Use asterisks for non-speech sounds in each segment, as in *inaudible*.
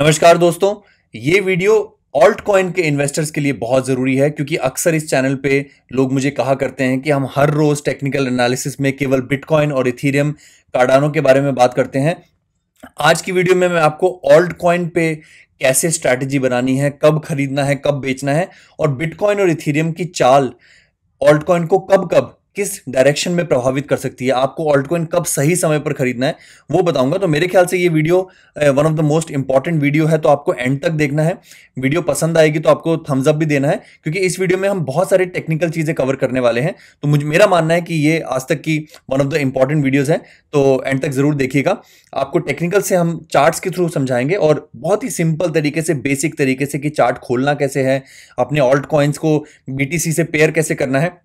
नमस्कार दोस्तों ये वीडियो ऑल्ट कॉइन के इन्वेस्टर्स के लिए बहुत ज़रूरी है क्योंकि अक्सर इस चैनल पे लोग मुझे कहा करते हैं कि हम हर रोज़ टेक्निकल एनालिसिस में केवल बिटकॉइन और इथीरियम कार्डानों के बारे में बात करते हैं आज की वीडियो में मैं आपको ऑल्ट कॉइन पे कैसे स्ट्रैटेजी बनानी है कब खरीदना है कब बेचना है और बिटकॉइन और इथीरियम की चाल ऑल्ट कॉइन को कब कब किस डायरेक्शन में प्रभावित कर सकती है आपको ऑल्ट कब सही समय पर खरीदना है वो बताऊंगा तो मेरे ख्याल से ये video one of the most important video है तो आपको एंड तक देखना है वीडियो पसंद आएगी तो आपको थम्सअप भी देना है क्योंकि इस वीडियो में हम बहुत सारे टेक्निकल चीज़ें कवर करने वाले हैं तो मुझे मेरा मानना है कि ये आज तक की one of the important videos है तो एंड तक ज़रूर देखिएगा आपको टेक्निकल से हम चार्ट के थ्रू समझाएंगे और बहुत ही सिंपल तरीके से बेसिक तरीके से कि चार्ट खोलना कैसे है अपने ऑल्ट कॉइन्स को बीटीसी से पेयर कैसे करना है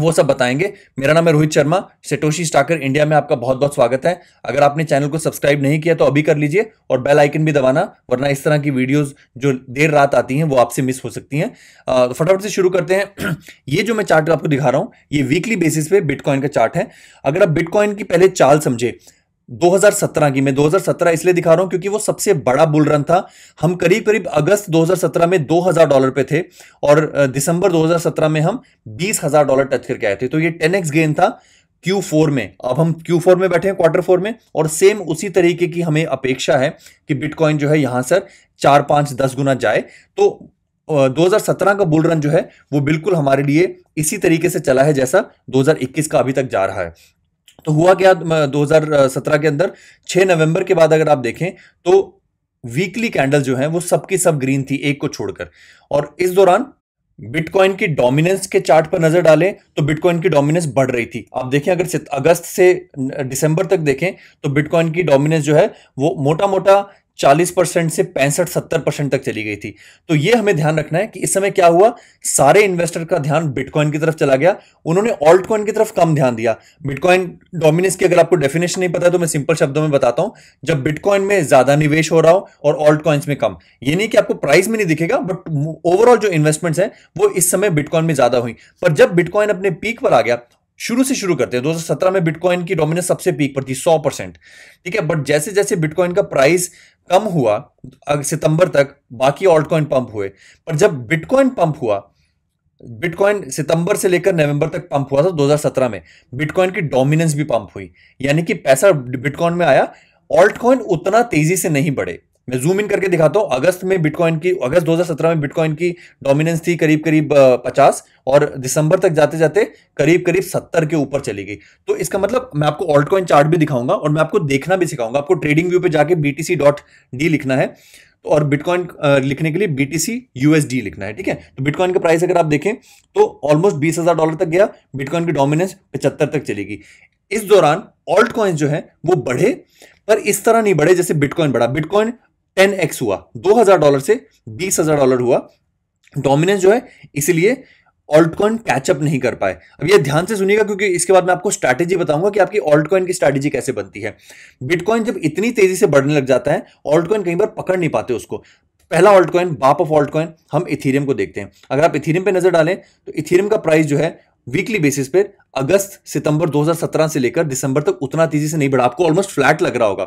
वो सब बताएंगे मेरा नाम है Rohit Sharma Satoshi stacker India में आपका बहुत बहुत स्वागत है अगर आपने चैनल को सब्सक्राइब नहीं किया तो अभी कर लीजिए और बेल आइकन भी दबाना वरना इस तरह की वीडियोस जो देर रात आती हैं वो आपसे मिस हो सकती हैं तो फटाफट से शुरू करते हैं *clears throat* ये जो मैं चार्ट आपको दिखा रहा हूँ ये वीकली बेसिस पे बिटकॉइन का चार्ट है अगर आप बिटकॉइन की पहले चाल समझे 2017 की मैं 2017 इसलिए दिखा रहा हूं क्योंकि वो सबसे बड़ा बुल रन था हम करीब करीब अगस्त 2017 में 2000 डॉलर पे थे और दिसंबर 2017 में हम 20000 डॉलर टच करके आए थे तो ये 10x गेन था Q4 में अब हम Q4 में बैठे हैं क्वार्टर फोर में और सेम उसी तरीके की हमें अपेक्षा है कि बिटकॉइन जो है यहां सर चार पांच दस गुना जाए तो 2017 का बुल रन जो है वो बिल्कुल हमारे लिए इसी तरीके से चला है जैसा 2021 का अभी तक जा रहा है तो हुआ क्या 2017 के अंदर 6 नवंबर के बाद अगर आप देखें तो वीकली कैंडल जो है वो सबकी सब ग्रीन थी एक को छोड़कर और इस दौरान बिटकॉइन की डोमिनेंस के चार्ट पर नजर डालें तो बिटकॉइन की डोमिनेंस बढ़ रही थी आप देखें अगर अगस्त से दिसंबर तक देखें तो बिटकॉइन की डोमिनेंस जो है वो मोटा मोटा 40 परसेंट से पैंसठ सत्तर परसेंट तक चली गई थी तो ये हमें ध्यान रखना है कि इस समय क्या हुआ सारे इन्वेस्टर का ध्यान बिटकॉइन की तरफ चला गया उन्होंने ऑल्ट कॉइन की तरफ कम ध्यान दिया बिटकॉइन डोमिनेंस की अगर आपको डेफिनेशन नहीं पता है तो मैं सिंपल शब्दों में बताता हूं जब बिटकॉइन में ज्यादा निवेश हो रहा हो और ऑल्ट कॉइन्स में कम ये नहीं कि आपको प्राइस में नहीं दिखेगा बट ओवरऑल जो इन्वेस्टमेंट्स है वो इस समय बिटकॉइन में ज्यादा हुई पर जब बिटकॉइन अपने पीक पर आ गया शुरू से शुरू करते हैं 2017 में बिटकॉइन की डोमिनेंस सबसे पीक पर थी 100 परसेंट ठीक है बट जैसे जैसे बिटकॉइन का प्राइस कम हुआ सितंबर तक बाकी ऑल्टकॉइन पंप हुए पर जब बिटकॉइन पंप हुआ बिटकॉइन सितंबर से लेकर नवंबर तक पंप हुआ था 2017 में बिटकॉइन की डोमिनेंस भी पंप हुई यानी कि पैसा बिटकॉइन में आया ऑल्टकॉइन उतना तेजी से नहीं बढ़े मैं जूम इन करके दिखाता हूँ अगस्त में बिटकॉइन की अगस्त 2017 में बिटकॉइन की डोमिनेंस थी करीब करीब 50 और दिसंबर तक जाते जाते करीब करीब 70 के ऊपर चली गई तो इसका मतलब मैं आपको ऑल्टकॉइन चार्ट भी दिखाऊंगा और मैं आपको देखना भी सिखाऊंगा आपको ट्रेडिंग व्यू पे जाके बीटीसी डॉट डी लिखना है और बिटकॉइन लिखने के लिए बीटीसी यूएसडी लिखना है ठीक है तो बिटकॉइन का प्राइस अगर आप देखें तो ऑलमोस्ट बीस डॉलर तक गया बिटकॉइन की डोमिनेंस पचहत्तर तक चलेगी इस दौरान ऑल्टकॉइन जो है वो बढ़े पर इस तरह नहीं बढ़े जैसे बिटकॉइन बढ़ा बिटकॉइन टेन एक्स हुआ दो हजार डॉलर से बीस हजार डॉलर हुआ डोमिनेंस जो है इसीलिए ऑल्टकॉइन कैचअप नहीं कर पाए अब ये ध्यान से सुनिएगा क्योंकि इसके बाद मैं आपको स्ट्रैटेजी बताऊंगा कि आपकी ऑल्टकॉइन की स्ट्रैटेजी कैसे बनती है बिटकॉइन जब इतनी तेजी से बढ़ने लग जाता है ऑल्टकॉइन कहीं बार पकड़ नहीं पाते उसको पहला ऑल्टकॉइन बाप ऑफ ऑल्टकॉइन हम इथीरियम को देखते हैं अगर आप इथीरियम पे नजर डालें तो इथीरियम का प्राइस जो है वीकली बेसिस पे अगस्त सितंबर 2017 से लेकर दिसंबर तक उतना तेजी से नहीं बढ़ा आपको ऑलमोस्ट फ्लैट लग रहा होगा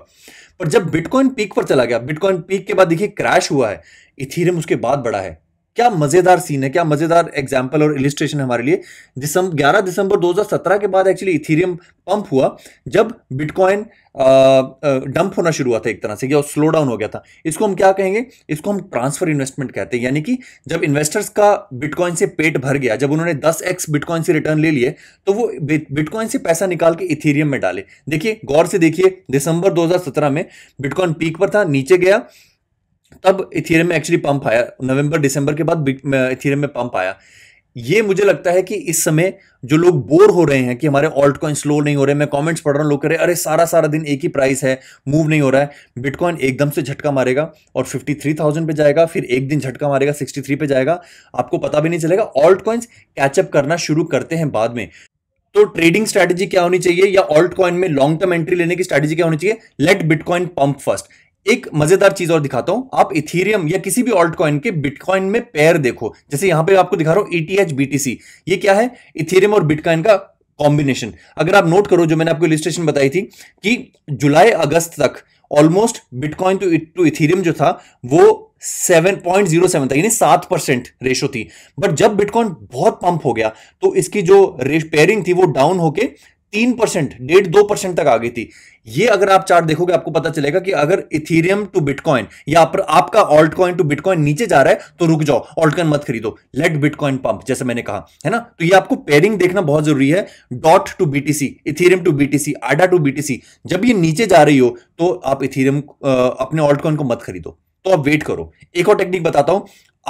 पर जब बिटकॉइन पीक पर चला गया बिटकॉइन पीक के बाद देखिए क्रैश हुआ है इथीरियम उसके बाद बढ़ा है क्या मजेदार सीन है क्या मजेदार एग्जाम्पल और इलिस्ट्रेशन है हमारे लिए दिसंबर 11 दिसंबर 2017 के बाद एक्चुअली इथेरियम पंप हुआ जब बिटकॉइन डंप होना शुरू हुआ था एक तरह से या स्लो डाउन हो गया था इसको हम क्या कहेंगे इसको हम ट्रांसफर इन्वेस्टमेंट कहते हैं यानी कि जब इन्वेस्टर्स का बिटकॉइन से पेट भर गया जब उन्होंने दस एक्स बिटकॉइन से रिटर्न ले लिए तो वो बिटकॉइन से पैसा निकाल के इथीरियम में डाले देखिए गौर से देखिए दिसंबर 2017 में बिटकॉइन पीक पर था नीचे गया तब इथेरियम में एक्चुअली पंप आया नवंबर दिसंबर के बाद इथेरियम में पंप आया ये मुझे लगता है कि इस समय जो लोग बोर हो रहे हैं कि हमारे ऑल्ट कॉइन स्लो नहीं हो रहे मैं कमेंट्स पढ़ रहा हूँ लोग कह रहे अरे सारा सारा दिन एक ही प्राइस है मूव नहीं हो रहा है बिटकॉइन एकदम से झटका मारेगा और 53,000 पे जाएगा फिर एक दिन झटका मारेगा 63 पे जाएगा आपको पता भी नहीं चलेगा ऑल्ट कॉइन्स कैचअप करना शुरू करते हैं बाद में तो ट्रेडिंग स्ट्रैटेजी क्या होनी चाहिए या ऑल्ट कॉइन में लॉन्ग टर्म एंट्री लेने की स्ट्रैटेजी क्या होनी चाहिए लेट बिटकॉइन पंप फर्स्ट एक मजेदार चीज और दिखाता हूं आप इथीरियम या किसी भी ऑल्ट कॉइन के बिटकॉइन में पेयर देखो जैसे यहां पे आपको दिखा रहा हूं ईटीएच e बीटीसी ये क्या है इथीरियम और बिटकॉइन का कॉम्बिनेशन अगर आप नोट करो जो मैंने आपको इलिस्ट्रेशन बताई थी कि जुलाई अगस्त तक almost bitcoin to to Ethereum जो था वो 7.07 था यानी सात परसेंट रेशो थी बट जब बिटकॉइन बहुत पंप हो गया तो इसकी जो पेयरिंग थी वो डाउन होके तीन परसेंट डेढ़ दो परसेंट तक आ गई थी ये अगर आप चार्ट देखोगे आपको पता चलेगा कि अगर इथेरियम टू बिटकॉइन या पर आपका ऑल्ट कॉइन टू बिटकॉइन नीचे जा रहा है तो रुक जाओ ऑल्ट कॉइन मत खरीदो लेट बिटकॉइन पंप जैसे मैंने कहा है ना तो ये आपको पेयरिंग देखना बहुत जरूरी है DOT to BTC Ethereum to BTC ADA to BTC जब ये नीचे जा रही हो तो आप इथेरियम अपने ऑल्ट कॉइन को मत खरीदो तो आप वेट करो एक और टेक्निक बताता हूं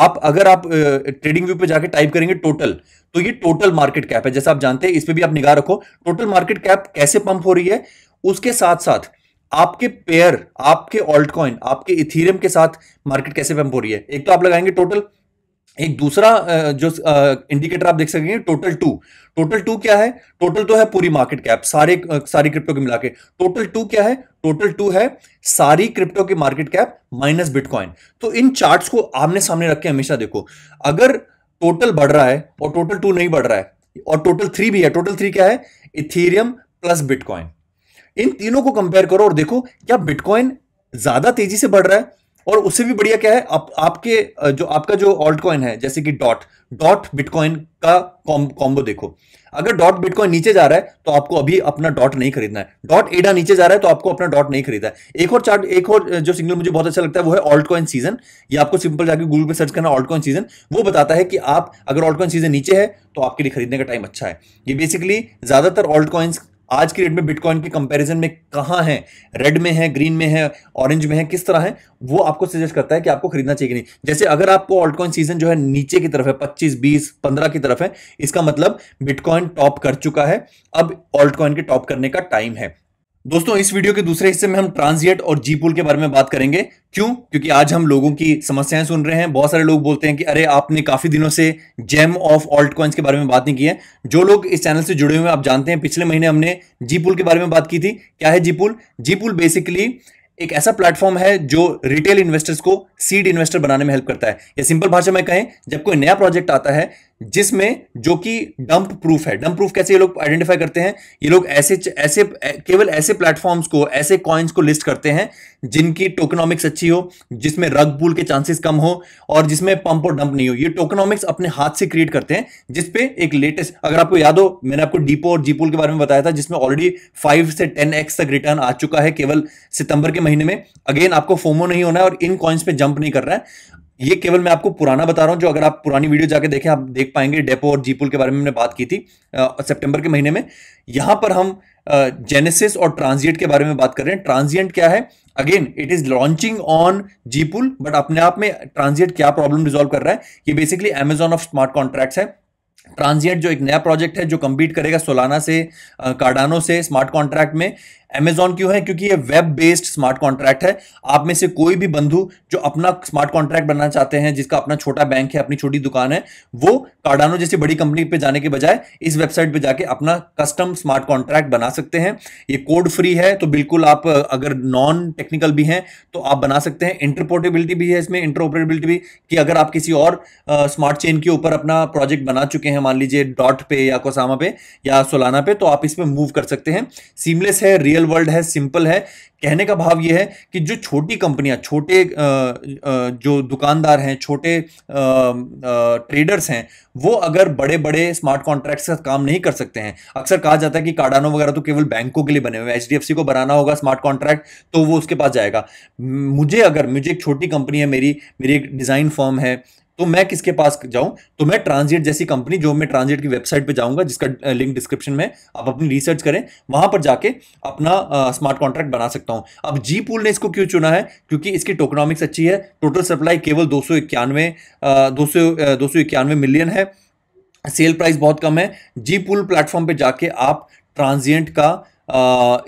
आप अगर आप ट्रेडिंग व्यू पे जाके टाइप करेंगे टोटल तो ये टोटल मार्केट कैप है जैसा आप जानते हैं इस पर भी आप निगाह रखो टोटल मार्केट कैप कैसे पंप हो रही है उसके साथ साथ आपके पेयर आपके ऑल्टकॉइन आपके इथीरियम के साथ मार्केट कैसे पंप हो रही है एक तो आप लगाएंगे टोटल एक दूसरा जो इंडिकेटर आप देख सकेंगे टोटल टू टोटल टू क्या है टोटल तो है पूरी मार्केट कैप सारे सारी क्रिप्टो के मिला के टोटल टू क्या है टोटल टू है सारी क्रिप्टो की मार्केट कैप माइनस बिटकॉइन तो इन चार्ट्स को आमने सामने रख के हमेशा देखो अगर टोटल बढ़ रहा है और टोटल टू नहीं बढ़ रहा है और टोटल थ्री भी है टोटल थ्री क्या है इथीरियम प्लस बिटकॉइन इन तीनों को कंपेयर करो और देखो क्या बिटकॉइन ज्यादा तेजी से बढ़ रहा है और उससे भी बढ़िया क्या है आप, आपके जो आपका जो ऑल्ट कॉइन है जैसे कि डॉट डॉट बिटकॉइन का कॉम्बो देखो अगर डॉट बिटकॉइन नीचे जा रहा है तो आपको अभी अपना डॉट नहीं खरीदना है डॉट एडा नीचे जा रहा है तो आपको अपना डॉट नहीं खरीदना है एक और चार्ट एक और जो सिग्नल मुझे बहुत अच्छा लगता है वो है ऑल्ट कॉइन सीजन ये आपको सिंपल जाकर गूगल पे सर्च करना ऑल्ट कॉइन सीजन वो बताता है कि आप अगर ऑल्ट कॉइन सीजन नीचे है तो आपके लिए खरीदने का टाइम अच्छा है ये बेसिकली ज्यादातर ऑल्ट कॉइन्स आज की डेट में बिटकॉइन के कंपैरिजन में कहाँ है रेड में है ग्रीन में है ऑरेंज में है किस तरह है वो आपको सजेस्ट करता है कि आपको खरीदना चाहिए कि नहीं जैसे अगर आपको ऑल्टकॉइन सीजन जो है नीचे की तरफ है पच्चीस बीस पंद्रह की तरफ है इसका मतलब बिटकॉइन टॉप कर चुका है अब ऑल्टकॉइन के टॉप करने का टाइम है दोस्तों इस वीडियो के दूसरे हिस्से में हम ट्रांजिएट और जी पुल के बारे में बात करेंगे क्यों क्योंकि आज हम लोगों की समस्याएं सुन रहे हैं बहुत सारे लोग बोलते हैं कि अरे आपने काफी दिनों से जेम ऑफ ऑल्ट कॉइन्स के बारे में बात नहीं की है जो लोग इस चैनल से जुड़े हुए हैं आप जानते हैं पिछले महीने हमने जी पुल के बारे में बात की थी क्या है जी पुल जी पुल बेसिकली एक ऐसा प्लेटफॉर्म है जो रिटेल इन्वेस्टर्स को सीड इन्वेस्टर बनाने में हेल्प करता है या सिंपल भाषा में कहें जब कोई नया प्रोजेक्ट आता है जिसमें जो कि डंप प्रूफ है डंप प्रूफ कैसे ये लोग आइडेंटिफाई करते हैं ये लोग ऐसे ऐसे केवल ऐसे प्लेटफॉर्म्स को ऐसे कॉइन्स को लिस्ट करते हैं जिनकी टोकनॉमिक्स अच्छी हो जिसमें रग पुल के चांसेस कम हो और जिसमें पंप और डंप नहीं हो ये टोकनॉमिक्स अपने हाथ से क्रिएट करते हैं जिसपे एक लेटेस्ट अगर आपको याद हो मैंने आपको डीपो और जीपुल के बारे में बताया था जिसमें ऑलरेडी फाइव से टेन एक्स तक रिटर्न आ चुका है केवल सितंबर के महीने में अगेन आपको फोमो नहीं होना है और इन कॉइन्स पे जंप नहीं कर रहा है ये केवल मैं आपको पुराना बता रहा हूं जो अगर आप पुरानी वीडियो जाके देखें आप देख पाएंगे डेपो और जीपुल के बारे में बात की थी सितंबर के महीने में यहां पर हम जेनेसिस और ट्रांजिएंट के बारे में बात कर रहे हैं ट्रांजिएंट क्या है again it is launching on जीपुल बट अपने आप में ट्रांजिएट क्या प्रॉब्लम रिजोल्व कर रहा है ये basically Amazon of smart contract है ट्रांजिएंट जो एक नया प्रोजेक्ट है जो कंपीट करेगा सोलाना से कार्डानो से स्मार्ट कॉन्ट्रैक्ट में अमेजॉन क्यों है क्योंकि ये वेब बेस्ड स्मार्ट कॉन्ट्रैक्ट है आप में से कोई भी बंधु जो अपना स्मार्ट कॉन्ट्रैक्ट बनना चाहते हैं जिसका अपना छोटा बैंक है अपनी छोटी दुकान है वो कार्डानो जैसी बड़ी कंपनी पे जाने के बजाय इस वेबसाइट पे जाके अपना कस्टम स्मार्ट कॉन्ट्रैक्ट बना सकते हैं ये कोड फ्री है तो बिल्कुल आप अगर नॉन टेक्निकल भी हैं तो आप बना सकते हैं इंटरपोर्टेबिलिटी भी है इसमें इंटरऑपरेबिलिटी भी कि अगर आप किसी और स्मार्ट चेन के ऊपर अपना प्रोजेक्ट बना चुके हैं मान लीजिए डॉट पे या कोसामा पे या सोलाना पे तो आप इसमें मूव कर सकते हैं सीमलेस है रियल रियल वर्ल्ड है सिंपल है कहने का भाव यह है कि जो छोटी कंपनियां छोटे जो दुकानदार हैं छोटे ट्रेडर्स हैं वो अगर बड़े बड़े स्मार्ट कॉन्ट्रैक्ट्स का काम नहीं कर सकते हैं अक्सर कहा जाता है कि कार्डानो वगैरह तो केवल बैंकों के लिए बने हुए हैं एच को बनाना होगा स्मार्ट कॉन्ट्रैक्ट तो वो उसके पास जाएगा मुझे अगर मुझे एक छोटी कंपनी है मेरी मेरी एक डिज़ाइन फॉर्म है तो मैं किसके पास जाऊं तो मैं ट्रांजिट जैसी कंपनी जो मैं ट्रांजिट की वेबसाइट पे जाऊंगा जिसका लिंक डिस्क्रिप्शन में आप अपनी रिसर्च करें वहां पर जाके अपना स्मार्ट कॉन्ट्रैक्ट बना सकता हूं अब जी पूल ने इसको क्यों चुना है क्योंकि इसकी टोकनॉमिक्स अच्छी है टोटल सप्लाई केवल दो सौ इक्यानवे दो सौ इक्यानवे मिलियन है सेल प्राइस बहुत कम है जी पूल प्लेटफॉर्म पर जाके आप ट्रांजिएंट का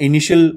इनिशियल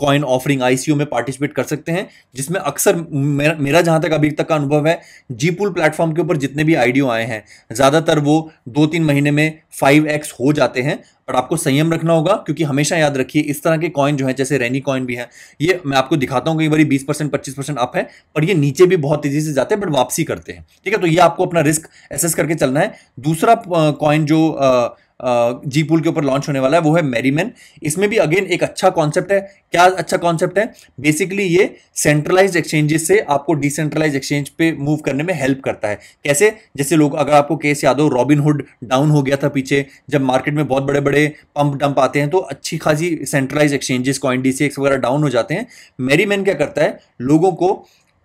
कॉइन ऑफरिंग आईसीओ में पार्टिसिपेट कर सकते हैं जिसमें अक्सर मेरा, मेरा जहां तक अभी तक का अनुभव है जी प्लेटफॉर्म के ऊपर जितने भी आईडीओ आए हैं ज़्यादातर वो दो तीन महीने में फाइव एक्स हो जाते हैं और आपको संयम रखना होगा क्योंकि हमेशा याद रखिए इस तरह के कॉइन जो है जैसे रेनी कॉइन भी है ये मैं आपको दिखाता हूँ कई बार बीस परसेंट पच्चीस परसेंट अप है पर ये नीचे भी बहुत तेजी से जाते हैं बट वापसी करते हैं ठीक है तो ये आपको अपना रिस्क एसेस करके चलना है दूसरा कॉइन जो आ, जी पुल के ऊपर लॉन्च होने वाला है वो है मेरीमैन इसमें भी अगेन एक अच्छा कॉन्सेप्ट है क्या अच्छा कॉन्सेप्ट है बेसिकली ये सेंट्रलाइज एक्सचेंजेस से आपको डिसेंट्रलाइज एक्सचेंज पे मूव करने में हेल्प करता है कैसे जैसे लोग अगर आपको केस याद हो रॉबिनहुड डाउन हो गया था पीछे जब मार्केट में बहुत बड़े बड़े पंप डंप आते हैं तो अच्छी खासी सेंट्रलाइज एक्सचेंजेस कॉइन डी वगैरह डाउन हो जाते हैं मेरीमैन क्या करता है लोगों को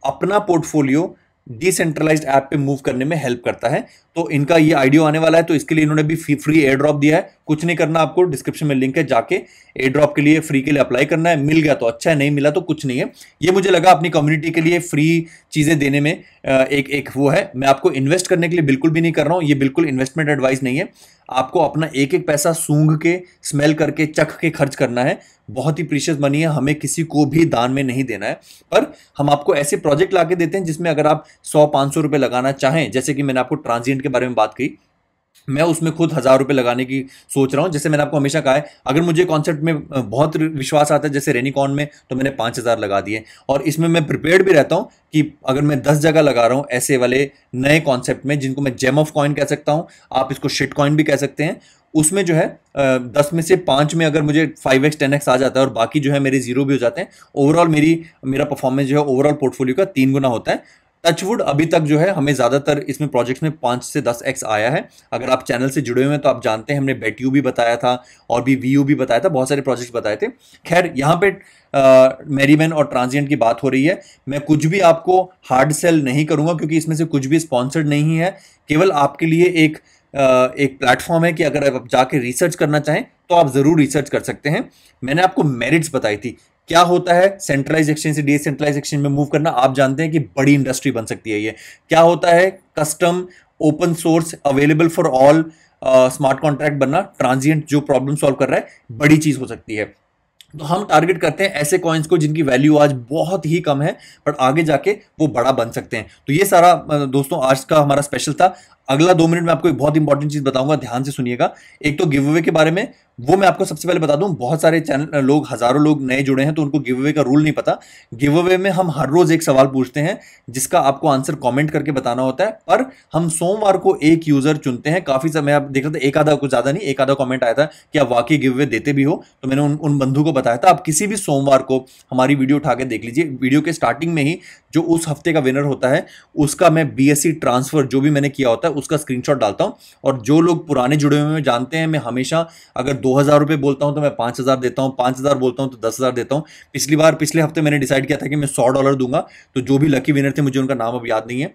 अपना पोर्टफोलियो डिसेंट्रलाइज ऐप पे मूव करने में हेल्प करता है तो इनका ये आइडियो आने वाला है तो इसके लिए इन्होंने भी फ्री एयर ड्रॉप दिया है कुछ नहीं करना आपको डिस्क्रिप्शन में लिंक है जाके ए ड्रॉप के लिए फ्री के लिए अप्लाई करना है मिल गया तो अच्छा है नहीं मिला तो कुछ नहीं है ये मुझे लगा अपनी कम्युनिटी के लिए फ्री चीज़ें देने में एक एक वो है मैं आपको इन्वेस्ट करने के लिए बिल्कुल भी नहीं कर रहा हूँ ये बिल्कुल इन्वेस्टमेंट एडवाइस नहीं है आपको अपना एक एक पैसा सूंघ के स्मेल करके चख के खर्च करना है बहुत ही प्रीशियस मनी है हमें किसी को भी दान में नहीं देना है पर हम आपको ऐसे प्रोजेक्ट ला देते हैं जिसमें अगर आप सौ पाँच सौ लगाना चाहें जैसे कि मैंने आपको ट्रांजिएंट के बारे में बात की मैं उसमें खुद हज़ार रुपये लगाने की सोच रहा हूँ जैसे मैंने आपको हमेशा कहा है अगर मुझे कॉन्सेप्ट में बहुत विश्वास आता है जैसे रेनिकॉन में तो मैंने पाँच हज़ार लगा दिए और इसमें मैं प्रिपेयर्ड भी रहता हूँ कि अगर मैं दस जगह लगा रहा हूँ ऐसे वाले नए कॉन्सेप्ट में जिनको मैं जेम ऑफ कॉइन कह सकता हूँ आप इसको शिट कॉइन भी कह सकते हैं उसमें जो है दस में से पाँच में अगर मुझे फाइव एक्स टेन एक्स आ जाता है और बाकी जो है मेरे जीरो भी हो जाते हैं ओवरऑल मेरी मेरा परफॉर्मेंस जो है ओवरऑल पोर्टफोलियो का तीन गुना होता है टचवुड अभी तक जो है हमें ज़्यादातर इसमें प्रोजेक्ट्स में पाँच से दस एक्स आया है अगर आप चैनल से जुड़े हुए हैं तो आप जानते हैं हमने बेट भी बताया था और भी वी भी बताया था बहुत सारे प्रोजेक्ट बताए थे खैर यहाँ पे मेरीमैन और ट्रांजिएंट की बात हो रही है मैं कुछ भी आपको हार्ड सेल नहीं करूँगा क्योंकि इसमें से कुछ भी स्पॉन्सर्ड नहीं है केवल आपके लिए एक एक प्लेटफॉर्म है कि अगर आप जाके रिसर्च करना चाहें तो आप ज़रूर रिसर्च कर सकते हैं मैंने आपको मेरिट्स बताई थी क्या होता है सेंट्रलाइज एक्सचेंज से डिसेंट्रलाइज एक्सचेंज में मूव करना आप जानते हैं कि बड़ी इंडस्ट्री बन सकती है ये क्या होता है custom open source available for all smart contract बनना ट्रांजिएंट जो प्रॉब्लम सॉल्व कर रहा है बड़ी चीज हो सकती है तो हम टारगेट करते हैं ऐसे कॉइन्स को जिनकी वैल्यू आज बहुत ही कम है पर आगे जाके वो बड़ा बन सकते हैं तो ये सारा दोस्तों आज का हमारा स्पेशल था अगला दो मिनट में आपको एक बहुत इंपॉर्टेंट चीज बताऊंगा ध्यान से सुनिएगा एक तो गिव अवे के बारे में वो मैं आपको सबसे पहले बता दूं बहुत सारे चैनल लोग हजारों लोग नए जुड़े हैं तो उनको गिव अवे का रूल नहीं पता गिव अवे में हम हर रोज एक सवाल पूछते हैं जिसका आपको आंसर कमेंट करके बताना होता है पर हम सोमवार को एक यूजर चुनते हैं काफी समय आप देख रहे थे एक आधा कुछ ज्यादा नहीं एक आधा कॉमेंट आया था कि आप वाकई गिव अवे देते भी हो तो मैंने उन उन बंधु को बताया था आप किसी भी सोमवार को हमारी वीडियो उठा के देख लीजिए वीडियो के स्टार्टिंग में ही जो उस हफ्ते का विनर होता है उसका मैं बीएससी ट्रांसफ़र जो भी मैंने किया होता है उसका स्क्रीनशॉट डालता हूँ और जो लोग पुराने जुड़े हुए हैं जानते हैं मैं हमेशा अगर दो हज़ार रुपये बोलता हूँ तो मैं पाँच हज़ार देता हूँ पाँच हज़ार बोलता हूँ तो दस हज़ार देता हूँ पिछली बार पिछले हफ्ते मैंने डिसाइड किया था कि मैं सौ डॉलर दूंगा तो जो भी लकी विनर थे मुझे उनका नाम अब याद नहीं है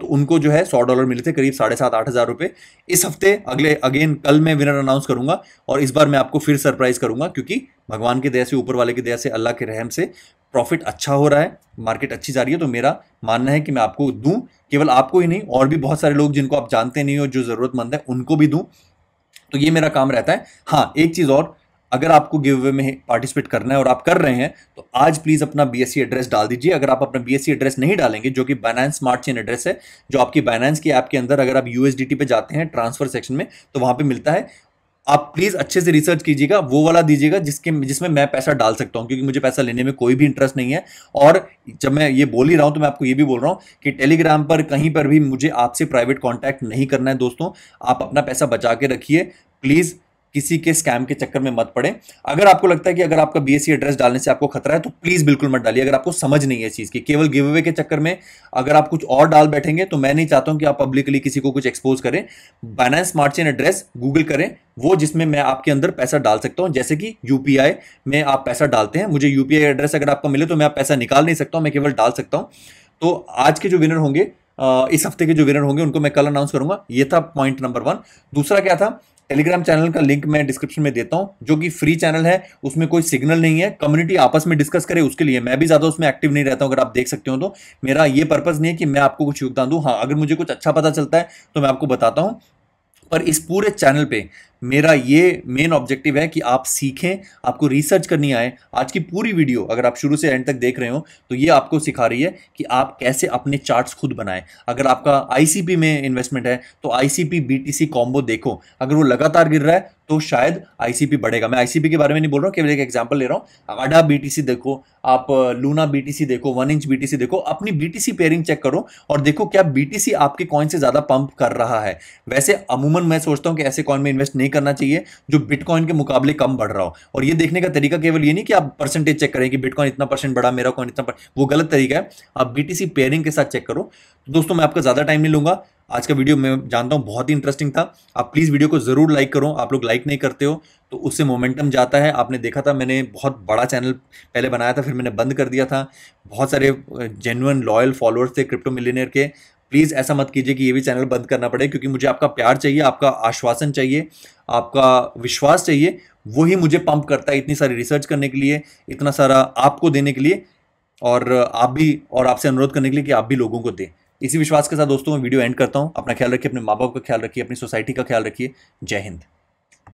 तो उनको जो है सौ डॉलर मिले थे करीब साढ़े सात आठ हज़ार रुपये इस हफ्ते अगले अगेन कल मैं विनर अनाउंस करूंगा और इस बार मैं आपको फिर सरप्राइज़ करूंगा क्योंकि भगवान की दया से ऊपर वाले की दया से अल्लाह के रहम से प्रॉफिट अच्छा हो रहा है मार्केट अच्छी जा रही है तो मेरा मानना है कि मैं आपको दूं केवल आपको ही नहीं और भी बहुत सारे लोग जिनको आप जानते नहीं हो जो ज़रूरतमंद है उनको भी दूं तो ये मेरा काम रहता है हाँ एक चीज़ और अगर आपको गिव अवे में पार्टिसिपेट करना है और आप कर रहे हैं तो आज प्लीज़ अपना बी एड्रेस डाल दीजिए अगर आप अपना बी एड्रेस नहीं डालेंगे जो कि बाइनेंस स्मार्ट चेन एड्रेस है जो आपकी बाइनेंस की ऐप के अंदर अगर आप यू पे जाते हैं ट्रांसफर सेक्शन में तो वहाँ पर मिलता है आप प्लीज अच्छे से रिसर्च कीजिएगा वो वाला दीजिएगा जिसके जिसमें मैं पैसा डाल सकता हूँ क्योंकि मुझे पैसा लेने में कोई भी इंटरेस्ट नहीं है और जब मैं ये बोल ही रहा हूँ तो मैं आपको ये भी बोल रहा हूँ कि टेलीग्राम पर कहीं पर भी मुझे आपसे प्राइवेट कॉन्टैक्ट नहीं करना है दोस्तों आप अपना पैसा बचा के रखिए प्लीज़ किसी के स्कैम के चक्कर में मत पड़े अगर आपको लगता है कि अगर आपका बीएससी एड्रेस e डालने से आपको खतरा है तो प्लीज बिल्कुल मत डालिए अगर आपको समझ नहीं है इस चीज की केवल गिव अवे के चक्कर में अगर आप कुछ और डाल बैठेंगे तो मैं नहीं चाहता हूं कि आप पब्लिकली किसी को कुछ एक्सपोज करें Binance smart chain address Google करें वो जिसमें मैं आपके अंदर पैसा डाल सकता हूं जैसे कि यूपीआई में आप पैसा डालते हैं मुझे यूपीआई एड्रेस अगर आपका मिले तो मैं पैसा निकाल नहीं सकता हूं मैं केवल डाल सकता हूं तो आज के जो विनर होंगे इस हफ्ते के जो विनर होंगे उनको मैं कल अनाउंस करूंगा ये था पॉइंट नंबर वन दूसरा क्या था टेलीग्राम चैनल का लिंक मैं डिस्क्रिप्शन में देता हूं जो कि फ्री चैनल है उसमें कोई सिग्नल नहीं है कम्युनिटी आपस में डिस्कस करे उसके लिए मैं भी ज़्यादा उसमें एक्टिव नहीं रहता हूं अगर आप देख सकते हो तो मेरा ये पर्पज़ नहीं है कि मैं आपको कुछ योगदान दूँ हाँ अगर मुझे कुछ अच्छा पता चलता है तो मैं आपको बताता हूँ पर इस पूरे चैनल पे मेरा ये मेन ऑब्जेक्टिव है कि आप सीखें आपको रिसर्च करनी आए आज की पूरी वीडियो अगर आप शुरू से एंड तक देख रहे हो तो ये आपको सिखा रही है कि आप कैसे अपने चार्ट्स खुद बनाएं अगर आपका आईसीपी में इन्वेस्टमेंट है तो आईसीपी बीटीसी कॉम्बो देखो अगर वो लगातार गिर रहा है तो शायद आईसीपी बढ़ेगा मैं आईसीपी के बारे में नहीं बोल रहा हूँ केवल एक एग्जाम्पल ले रहा हूँ आडा बीटीसी देखो आप लूना बीटीसी देखो वन इंच बीटीसी देखो अपनी बीटीसी पेयरिंग चेक करो और देखो क्या बीटीसी आपके कॉइन से ज़्यादा पंप कर रहा है वैसे अमूमन मैं सोचता हूँ कि ऐसे कॉइन में इन्वेस्ट नहीं नहीं करना चाहिए जो बिटकॉइन के मुकाबले कम बढ़ रहा हो और ये देखने का तरीका केवल ये नहीं कि आप परसेंटेज चेक करें कि बिटकॉइन इतना परसेंट बढ़ा मेरा कॉइन इतना वो गलत तरीका है आप बीटीसी पेयरिंग के साथ चेक करो तो दोस्तों मैं आपका ज़्यादा टाइम नहीं लूँगा आज का वीडियो मैं जानता हूँ बहुत ही इंटरेस्टिंग था आप प्लीज़ वीडियो को ज़रूर लाइक करो आप लोग लाइक नहीं करते हो तो उससे मोमेंटम जाता है आपने देखा था मैंने बहुत बड़ा चैनल पहले बनाया था फिर मैंने बंद कर दिया था बहुत सारे जेनुअन लॉयल फॉलोअर्स थे क्रिप्टो मिलीनियर के प्लीज़ ऐसा मत कीजिए कि ये भी चैनल बंद करना पड़े क्योंकि मुझे आपका प्यार चाहिए आपका आश्वासन चाहिए आपका विश्वास चाहिए वही मुझे पंप करता है इतनी सारी रिसर्च करने के लिए इतना सारा आपको देने के लिए और आप भी और आपसे अनुरोध करने के लिए कि आप भी लोगों को दें इसी विश्वास के साथ दोस्तों मैं वीडियो एंड करता हूँ अपना ख्याल रखिए अपने माँ बाप का ख्याल रखिए अपनी सोसाइटी का ख्याल रखिए जय हिंद